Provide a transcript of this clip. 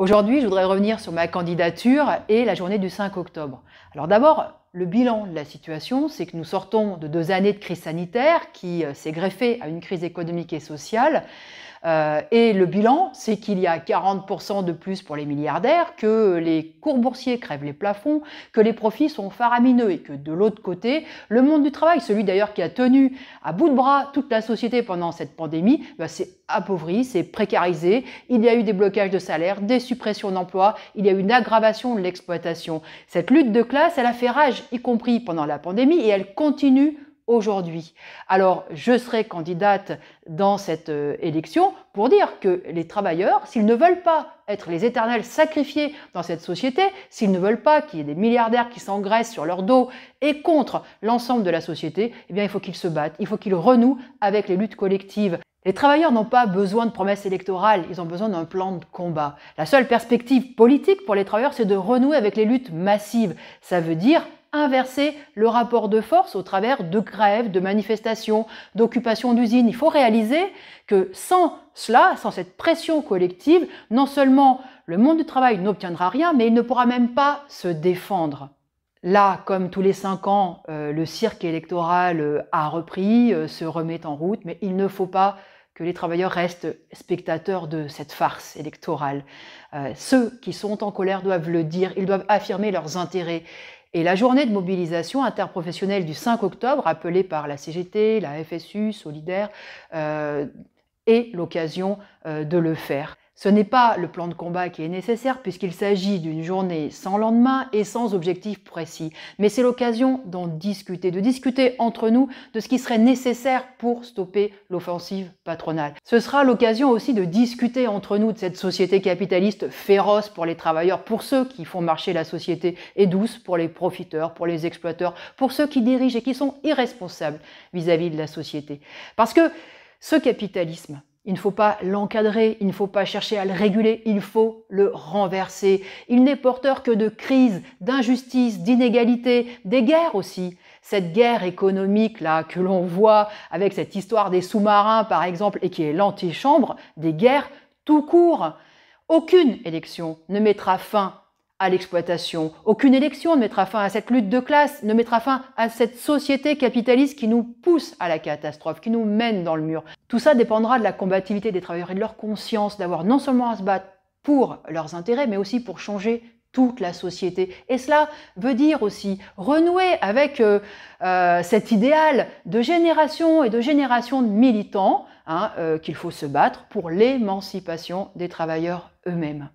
Aujourd'hui, je voudrais revenir sur ma candidature et la journée du 5 octobre. Alors d'abord, le bilan de la situation, c'est que nous sortons de deux années de crise sanitaire qui euh, s'est greffée à une crise économique et sociale. Euh, et le bilan, c'est qu'il y a 40% de plus pour les milliardaires, que les cours boursiers crèvent les plafonds, que les profits sont faramineux et que de l'autre côté, le monde du travail, celui d'ailleurs qui a tenu à bout de bras toute la société pendant cette pandémie, bah, s'est c'est appauvri, c'est précarisé, il y a eu des blocages de salaires, des suppressions d'emplois, il y a eu une aggravation de l'exploitation. Cette lutte de classe, elle a fait rage y compris pendant la pandémie, et elle continue aujourd'hui. Alors, je serai candidate dans cette euh, élection pour dire que les travailleurs, s'ils ne veulent pas être les éternels sacrifiés dans cette société, s'ils ne veulent pas qu'il y ait des milliardaires qui s'engraissent sur leur dos et contre l'ensemble de la société, eh bien, il faut qu'ils se battent, il faut qu'ils renouent avec les luttes collectives. Les travailleurs n'ont pas besoin de promesses électorales, ils ont besoin d'un plan de combat. La seule perspective politique pour les travailleurs, c'est de renouer avec les luttes massives. Ça veut dire inverser le rapport de force au travers de grèves, de manifestations, d'occupations d'usines. Il faut réaliser que sans cela, sans cette pression collective, non seulement le monde du travail n'obtiendra rien, mais il ne pourra même pas se défendre. Là, comme tous les cinq ans, euh, le cirque électoral euh, a repris, euh, se remet en route, mais il ne faut pas que les travailleurs restent spectateurs de cette farce électorale. ceux qui sont en colère doivent le dire, ils doivent affirmer leurs intérêts. Et la journée de mobilisation interprofessionnelle du 5 octobre, appelée par la CGT, la FSU, Solidaire, est l'occasion de le faire. Ce n'est pas le plan de combat qui est nécessaire puisqu'il s'agit d'une journée sans lendemain et sans objectif précis, mais c'est l'occasion d'en discuter, de discuter entre nous de ce qui serait nécessaire pour stopper l'offensive patronale. Ce sera l'occasion aussi de discuter entre nous de cette société capitaliste féroce pour les travailleurs, pour ceux qui font marcher la société, et douce pour les profiteurs, pour les exploiteurs, pour ceux qui dirigent et qui sont irresponsables vis-à-vis -vis de la société. Parce que ce capitalisme, il ne faut pas l'encadrer, il ne faut pas chercher à le réguler, il faut le renverser. Il n'est porteur que de crises, d'injustices, d'inégalités, des guerres aussi. Cette guerre économique là que l'on voit avec cette histoire des sous-marins par exemple et qui est l'antichambre des guerres tout court. Aucune élection ne mettra fin à l'exploitation. Aucune élection ne mettra fin à cette lutte de classe, ne mettra fin à cette société capitaliste qui nous pousse à la catastrophe, qui nous mène dans le mur. Tout ça dépendra de la combativité des travailleurs et de leur conscience d'avoir non seulement à se battre pour leurs intérêts, mais aussi pour changer toute la société. Et cela veut dire aussi renouer avec euh, euh, cet idéal de génération et de génération de militants hein, euh, qu'il faut se battre pour l'émancipation des travailleurs eux-mêmes.